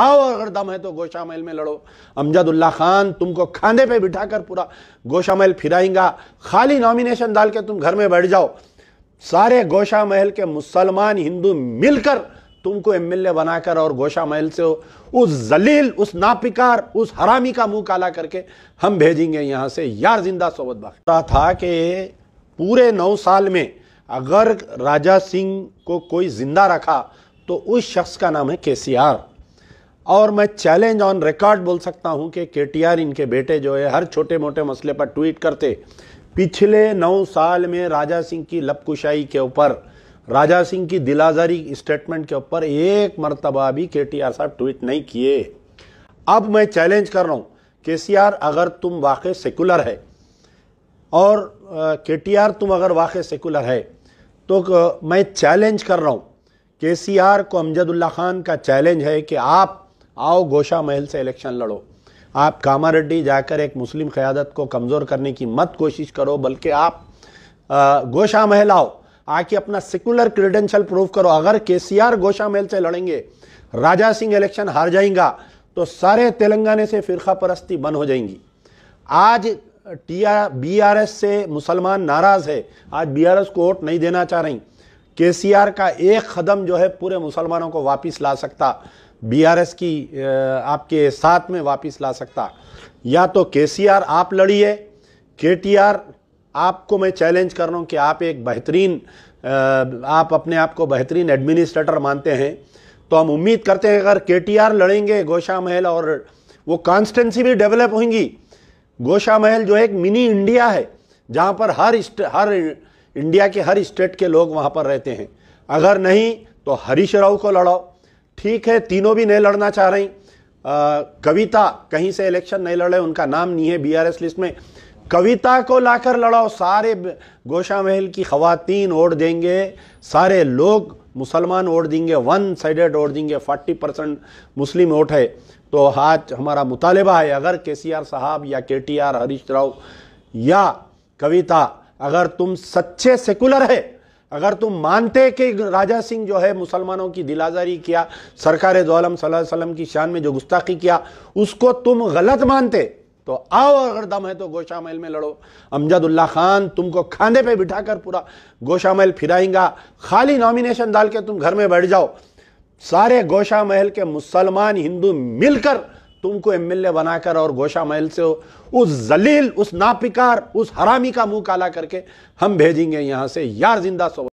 आओ अगर दम है तो गोशा महल में लड़ो अमजदुल्ला खान तुमको खांधे पे बिठाकर पूरा गोशा महल फिराएंगा खाली नॉमिनेशन डाल के तुम घर में बैठ जाओ सारे गोशा महल के मुसलमान हिंदू मिलकर तुमको एमएलए बनाकर और गोशा महल से उस जलील उस नापिकार उस हरामी का मुंह काला करके हम भेजेंगे यहां से यार जिंदा सोबत बागता था कि पूरे नौ साल में अगर राजा सिंह को कोई जिंदा रखा तो उस शख्स का नाम है केसीआर और मैं चैलेंज ऑन रिकॉर्ड बोल सकता हूं कि केटीआर इनके बेटे जो है हर छोटे मोटे मसले पर ट्वीट करते पिछले नौ साल में राजा सिंह की लपकुशाई के ऊपर राजा सिंह की दिलाजारी स्टेटमेंट के ऊपर एक मरतबा भी के टी आर साहब ट्वीट नहीं किए अब मैं चैलेंज कर रहा हूँ के सी आर अगर तुम वाक़ सेकुलर है और के टी आर तुम अगर वाक़ सेकुलर है तो मैं चैलेंज कर रहा हूँ के सी आर को अमजदुल्ला खान का चैलेंज है कि आप आओ गोशा महल से इलेक्शन लड़ो आप कामारेड्डी जाकर एक मुस्लिम क़्यादत को कमज़ोर करने की मत कोशिश करो बल्कि आप गोशा महल आओ आके अपना सेकुलर क्रीडेंशियल प्रूव करो अगर के सी आर गोशा महल से लड़ेंगे राजा सिंह इलेक्शन हार जाएगा तो सारे तेलंगाना से फिर परस्ती बंद हो जाएंगी आज T R B R S से मुसलमान नाराज़ है आज बी आर एस को वोट नहीं देना चाह रही के सी आर का एक कदम जो है पूरे मुसलमानों को वापस ला सकता बीआरएस की आपके साथ में वापस ला सकता या तो केसीआर आप लड़िए केटीआर आपको मैं चैलेंज कर रहा हूँ कि आप एक बेहतरीन आप अपने आप को बेहतरीन एडमिनिस्ट्रेटर मानते हैं तो हम उम्मीद करते हैं अगर केटीआर लड़ेंगे गोशा महल और वो कॉन्स्टेंसी भी डेवलप होंगी गोशा महल जो एक मिनी इंडिया है जहाँ पर हर हर इंडिया के हर स्टेट के लोग वहाँ पर रहते हैं अगर नहीं तो हरीश राव को लड़ाओ ठीक है तीनों भी नहीं लड़ना चाह रही कविता कहीं से इलेक्शन नहीं लड़े उनका नाम नहीं है बीआरएस लिस्ट में कविता को लाकर लड़ाओ सारे गोशा महल की खातन वोट देंगे सारे लोग मुसलमान वोट देंगे वन साइडेड ओढ़ देंगे फोर्टी परसेंट मुस्लिम वोट है तो आज हमारा मुतालबा है अगर के सी आर साहब या के टी आर हरीश राव या कविता अगर तुम सच्चे सेकुलर है अगर तुम मानते कि राजा सिंह जो है मुसलमानों की दिलाजारी किया सरकार दोलम सल्लम की शान में जो गुस्ताखी किया उसको तुम गलत मानते तो आओ अगर दम है तो गोशा महल में लड़ो अमजदुल्ला खान तुमको खाने पे बिठाकर पूरा गोशा महल फिराएंगा खाली नॉमिनेशन डाल के तुम घर में बैठ जाओ सारे गोशा महल के मुसलमान हिंदू मिलकर तुमको एमएलए बनाकर और गोशा महल से उस जलील उस नापिकार उस हरामी का मुंह काला करके हम भेजेंगे यहां से यार जिंदा सो